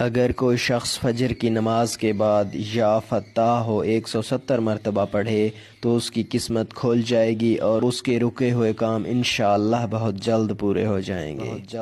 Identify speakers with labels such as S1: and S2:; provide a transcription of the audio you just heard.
S1: अगर कोई शख्स फजर की नमाज के बाद या फता हो 170 मरतबा पढ़े तो उसकी किस्मत खोल जाएगी और उसके रुके हुए काम इन बहुत जल्द पूरे हो जाएंगे